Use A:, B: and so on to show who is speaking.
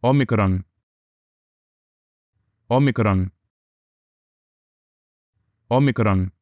A: Όμικρον. Όμικρον. Όμικρον.